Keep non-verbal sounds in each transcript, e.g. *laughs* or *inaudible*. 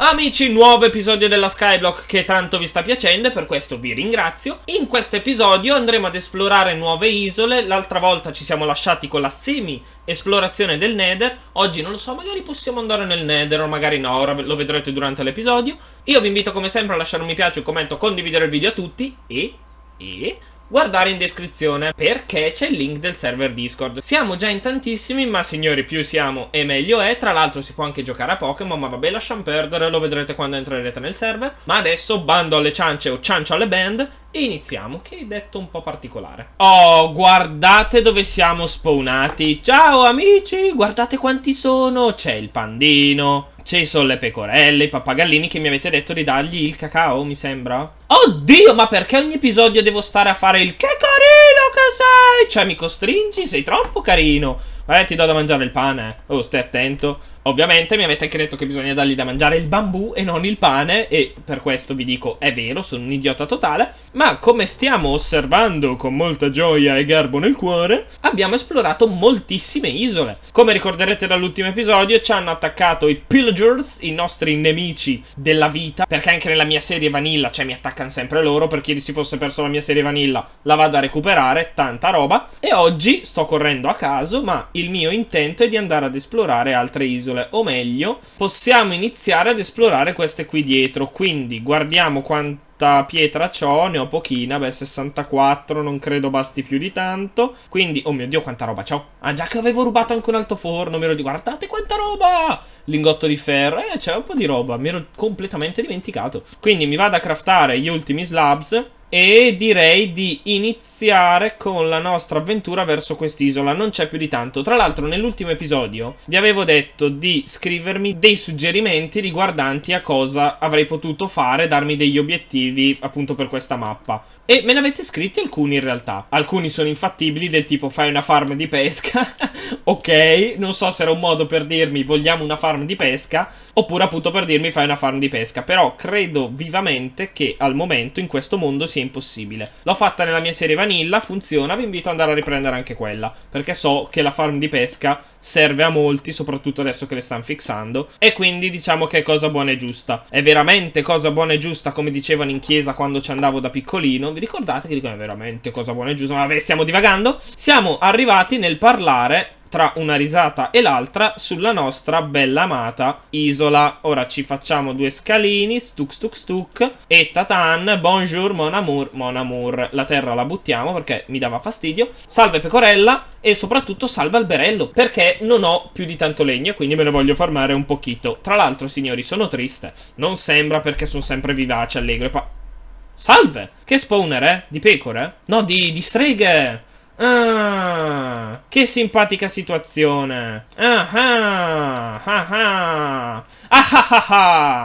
Amici, nuovo episodio della Skyblock che tanto vi sta piacendo e per questo vi ringrazio. In questo episodio andremo ad esplorare nuove isole, l'altra volta ci siamo lasciati con la semi-esplorazione del Nether, oggi non lo so, magari possiamo andare nel Nether o magari no, ora lo vedrete durante l'episodio. Io vi invito come sempre a lasciare un mi piace, un commento, condividere il video a tutti e... e guardare in descrizione perché c'è il link del server Discord. Siamo già in tantissimi, ma signori, più siamo e meglio è. Tra l'altro si può anche giocare a Pokémon, ma vabbè, lasciamo perdere, lo vedrete quando entrerete nel server. Ma adesso bando alle ciance o ciancio alle band e iniziamo, che hai detto un po' particolare. Oh, guardate dove siamo spawnati. Ciao amici, guardate quanti sono. C'è il pandino ci sono le pecorelle, i pappagallini che mi avete detto di dargli il cacao, mi sembra. Oddio, ma perché ogni episodio devo stare a fare il che carino che sei? Cioè, mi costringi? Sei troppo carino. Vabbè, ti do da mangiare il pane. Oh, stai attento. Ovviamente mi avete anche detto che bisogna dargli da mangiare il bambù e non il pane e per questo vi dico è vero, sono un idiota totale, ma come stiamo osservando con molta gioia e garbo nel cuore, abbiamo esplorato moltissime isole. Come ricorderete dall'ultimo episodio ci hanno attaccato i pillagers, i nostri nemici della vita, perché anche nella mia serie vanilla, cioè mi attaccano sempre loro, per chi si fosse perso la mia serie vanilla la vado a recuperare, tanta roba, e oggi sto correndo a caso, ma il mio intento è di andare ad esplorare altre isole console o meglio possiamo iniziare ad esplorare queste qui dietro quindi guardiamo quanta pietra ho, ne ho pochina, beh 64 non credo basti più di tanto quindi, oh mio dio quanta roba ho ah già che avevo rubato anche un altoforno mi ero di guardate quanta roba lingotto di ferro, eh c'è un po' di roba mi ero completamente dimenticato quindi mi vado a craftare gli ultimi slabs e direi di iniziare con la nostra avventura verso quest'isola, non c'è più di tanto. Tra l'altro nell'ultimo episodio vi avevo detto di scrivermi dei suggerimenti riguardanti a cosa avrei potuto fare, darmi degli obiettivi appunto per questa mappa. E me ne avete scritti alcuni in realtà. Alcuni sono infattibili del tipo fai una farm di pesca, *laughs* ok, non so se era un modo per dirmi vogliamo una farm di pesca, oppure appunto per dirmi fai una farm di pesca, però credo vivamente che al momento in questo mondo sia sia impossibile. L'ho fatta nella mia serie vanilla, funziona, vi invito ad andare a riprendere anche quella, perché so che la farm di pesca serve a molti, soprattutto adesso che le stanno fixando, e quindi diciamo che è cosa buona e giusta. È veramente cosa buona e giusta, come dicevano in chiesa quando ci andavo da piccolino, vi ricordate che dicono è veramente cosa buona e giusta? Ma vabbè, stiamo divagando. Siamo arrivati nel parlare tra una risata e l'altra sulla nostra bella amata isola. Ora ci facciamo due scalini, stuk stuk stuk e tatan, bonjour mon amour, mon amour. La terra la buttiamo perché mi dava fastidio. Salve pecorella e soprattutto salve alberello perché non ho più di tanto legno quindi me ne voglio farmare un pochito. Tra l'altro signori sono triste, non sembra perché sono sempre vivace, allegro e pa... Salve! Che spawner, eh? Di pecore? No, di, di streghe! Ah, che simpatica situazione. Ah ah, ah ah. Ah ah ah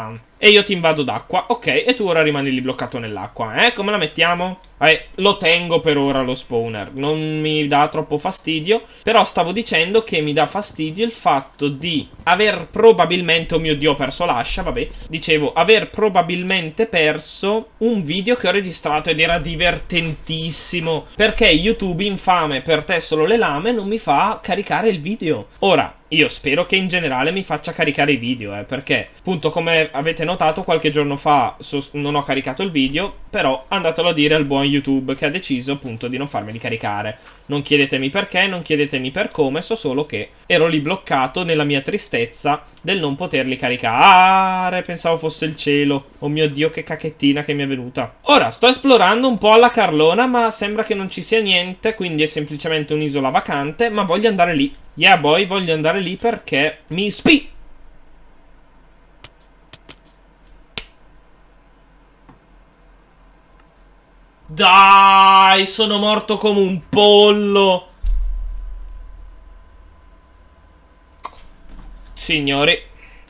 ah! E io ti invado d'acqua. Ok, e tu ora rimani lì bloccato nell'acqua. Eh, come la mettiamo? Eh, lo tengo per ora lo spawner. Non mi dà troppo fastidio. Però stavo dicendo che mi dà fastidio il fatto di aver probabilmente... Oh mio Dio, ho perso l'ascia, vabbè. Dicevo, aver probabilmente perso un video che ho registrato ed era divertentissimo. Perché YouTube, infame, per te solo le lame, non mi fa caricare il video. Ora, io spero che in generale mi faccia caricare i video, eh, perché appunto come avete notato qualche giorno fa non ho caricato il video, però andatelo a dire al buon YouTube che ha deciso appunto di non farmeli caricare. Non chiedetemi perché, non chiedetemi per come, so solo che ero lì bloccato nella mia tristezza del non poterli caricare, pensavo fosse il cielo. Oh mio Dio che cacchettina che mi è venuta. Ora sto esplorando un po' alla Carlona, ma sembra che non ci sia niente, quindi è semplicemente un'isola vacante, ma voglio andare lì Yeah boy, voglio andare lì perché mi spi... Dai, sono morto come un pollo. Signori,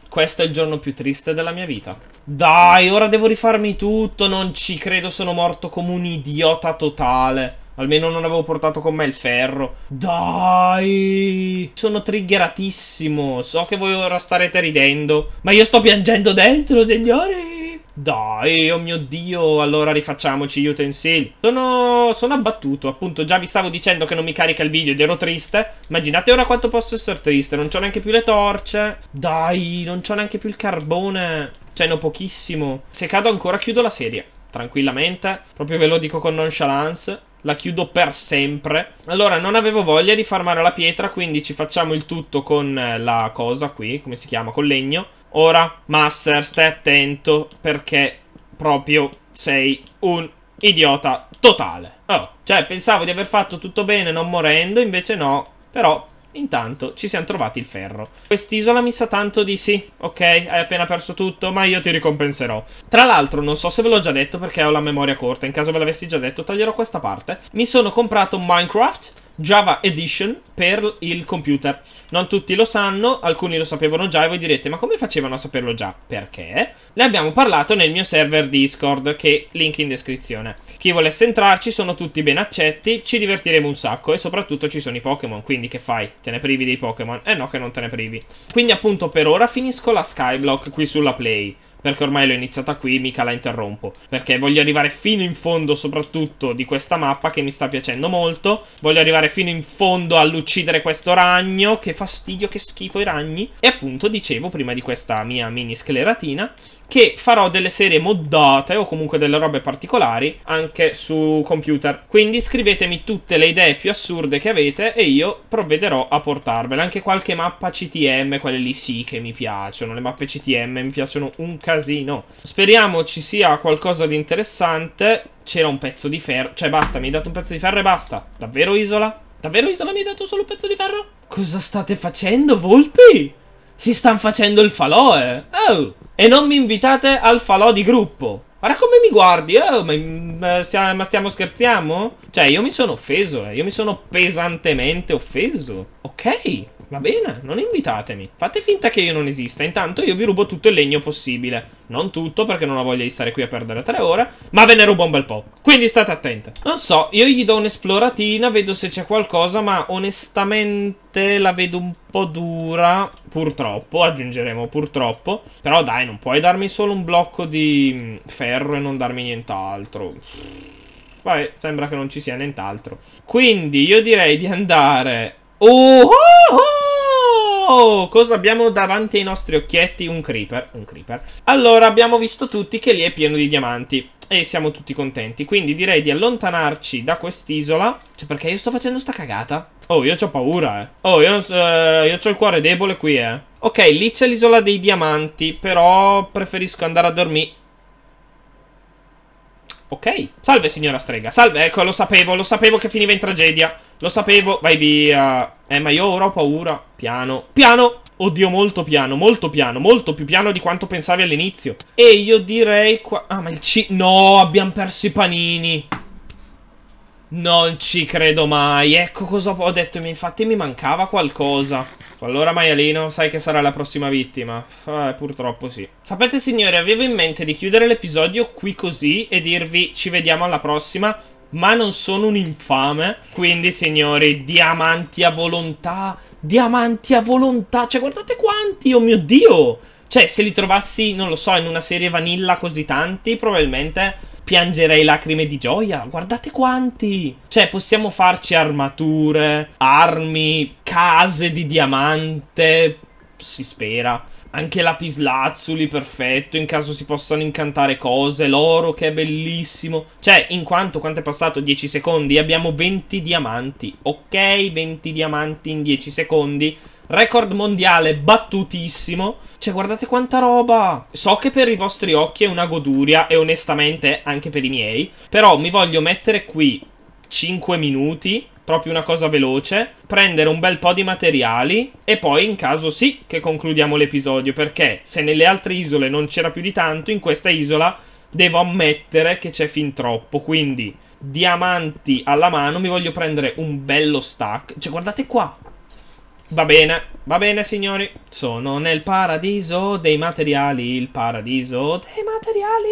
questo è il giorno più triste della mia vita. Dai, ora devo rifarmi tutto, non ci credo, sono morto come un idiota totale. Almeno non avevo portato con me il ferro. Dai! Sono triggeratissimo. So che voi ora starete ridendo. Ma io sto piangendo dentro, signori! Dai, oh mio Dio, allora rifacciamoci gli utensili. Sono, sono abbattuto, appunto, già vi stavo dicendo che non mi carica il video ed ero triste. Immaginate ora quanto posso essere triste, non c'ho neanche più le torce. Dai, non c'ho neanche più il carbone. Cioè, ne pochissimo. Se cado ancora chiudo la serie, tranquillamente. Proprio ve lo dico con nonchalance la chiudo per sempre. Allora, non avevo voglia di farmare la pietra, quindi ci facciamo il tutto con eh, la cosa qui, come si chiama, con legno. Ora, Master, stai attento, perché proprio sei un idiota totale. Oh, cioè, pensavo di aver fatto tutto bene non morendo, invece no. Però, Intanto ci siamo trovati il ferro. Quest'isola mi sa tanto di sì. Ok, hai appena perso tutto, ma io ti ricompenserò. Tra l'altro, non so se ve l'ho già detto perché ho la memoria corta. In caso ve l'avessi già detto, taglierò questa parte. Mi sono comprato Minecraft Java Edition per il computer. Non tutti lo sanno, alcuni lo sapevano già e voi direte ma come facevano a saperlo già? Perché? Ne abbiamo parlato nel mio server Discord che link in descrizione. Chi volesse entrarci sono tutti ben accetti, ci divertiremo un sacco e soprattutto ci sono i Pokémon, quindi che fai? Te ne privi dei Pokémon? Eh no che non te ne privi. Quindi appunto per ora finisco la Skyblock qui sulla Play perché ormai l'ho iniziata qui, mica la interrompo. Perché voglio arrivare fino in fondo soprattutto di questa mappa che mi sta piacendo molto. Voglio arrivare fino in fondo all'uccidere questo ragno, che fastidio, che schifo i ragni. E appunto dicevo prima di questa mia mini scleratina che farò delle serie moddate o comunque delle robe particolari anche su computer. Quindi scrivetemi tutte le idee più assurde che avete e io provvederò a portarvele. Anche qualche mappa CTM, quelle lì sì che mi piacciono. Le mappe CTM mi piacciono un casino. Speriamo ci sia qualcosa di interessante. C'era un pezzo di ferro. Cioè basta, mi hai dato un pezzo di ferro e basta. Davvero isola? Davvero isola mi hai dato solo un pezzo di ferro? Cosa state facendo, volpi? Si stanno facendo il falò, eh? Oh! E non mi invitate al falò di gruppo. Guarda come mi guardi, oh, ma, ma, stiamo scherziamo? Cioè, io mi sono offeso, eh. io mi sono pesantemente offeso. Ok. Va bene, non invitatemi. Fate finta che io non esista. Intanto io vi rubo tutto il legno possibile. Non tutto, perché non ho voglia di stare qui a perdere tre ore, ma ve ne rubo un bel po'. Quindi state attenti. Non so, io gli do un'esploratina, vedo se c'è qualcosa, ma onestamente la vedo un po' dura. Purtroppo, aggiungeremo purtroppo. Però dai, non puoi darmi solo un blocco di mm, ferro e non darmi nient'altro. Vabbè, sembra che non ci sia nient'altro. Quindi io direi di andare Oh, oh, oh! Cosa abbiamo davanti ai nostri occhietti? Un creeper, un creeper. Allora, abbiamo visto tutti che lì è pieno di diamanti. E siamo tutti contenti. Quindi direi di allontanarci da quest'isola. Cioè, perché io sto facendo sta cagata? Oh, io ho paura, eh. Oh, io, eh, io ho il cuore debole qui, eh. Ok, lì c'è l'isola dei diamanti, però preferisco andare a dormire. Ok. Salve, signora strega. Salve, ecco, lo sapevo, lo sapevo che finiva in tragedia. Lo sapevo. Vai via. Eh, ma io ora ho paura. Piano. Piano. Oddio, molto piano, molto piano, molto più piano di quanto pensavi all'inizio. E io direi qua... Ah, ma il C... No, abbiamo perso i panini. Non ci credo mai. Ecco cosa ho detto. Infatti mi mancava qualcosa. Allora, maialino, sai che sarà la prossima vittima. Eh, purtroppo sì. Sapete, signori, avevo in mente di chiudere l'episodio qui così e dirvi ci vediamo alla prossima. Ma non sono un infame. Quindi, signori, diamanti a volontà. Diamanti a volontà. Cioè, guardate quanti, oh mio Dio. Cioè, se li trovassi, non lo so, in una serie vanilla così tanti, probabilmente piangerei lacrime di gioia. Guardate quanti! Cioè, possiamo farci armature, armi, case di diamante. Si spera. Anche lapislazzuli, perfetto, in caso si possano incantare cose, l'oro che è bellissimo. Cioè, in quanto, quanto è passato? 10 secondi, abbiamo 20 diamanti. Ok, 20 diamanti in 10 secondi Record mondiale battutissimo. Cioè, guardate quanta roba! So che per i vostri occhi è una goduria e onestamente anche per i miei. Però mi voglio mettere qui 5 minuti proprio una cosa veloce, prendere un bel po' di materiali e poi in caso sì che concludiamo l'episodio perché se nelle altre isole non c'era più di tanto, in questa isola devo ammettere che c'è fin troppo, quindi diamanti alla mano mi voglio prendere un bello stack, cioè guardate qua, Va bene, va bene signori, sono nel paradiso dei materiali, il paradiso dei materiali.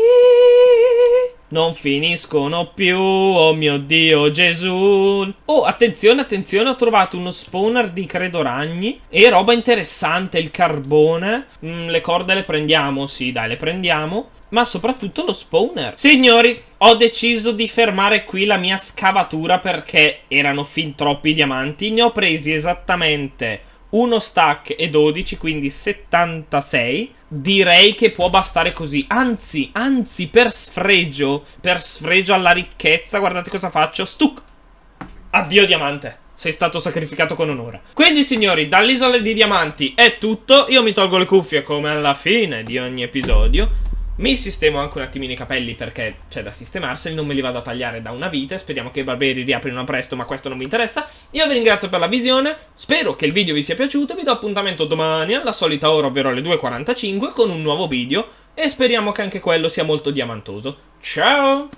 Non finiscono più, oh mio Dio Gesù. Oh, attenzione, attenzione, ho trovato uno spawner di credo ragni e roba interessante, il carbone. Mm, le corde le prendiamo, sì dai, le prendiamo ma soprattutto lo spawner. Signori, ho deciso di fermare qui la mia scavatura perché erano fin troppi diamanti. Ne ho presi esattamente uno stack e 12, quindi 76. Direi che può bastare così. Anzi, anzi, per sfregio, per sfregio alla ricchezza, guardate cosa faccio. Stuck! Addio diamante sei stato sacrificato con onore. Quindi signori, dall'isola di diamanti è tutto, io mi tolgo le cuffie come alla fine di ogni episodio. Mi sistemo anche un attimino i capelli perché c'è da sistemarseli, non me li vado a tagliare da una vita. speriamo che i barberi riaprino presto, ma questo non mi interessa. Io vi ringrazio per la visione, spero che il video vi sia piaciuto, vi do appuntamento domani alla solita ora, ovvero alle 2.45, con un nuovo video e speriamo che anche quello sia molto diamantoso. Ciao!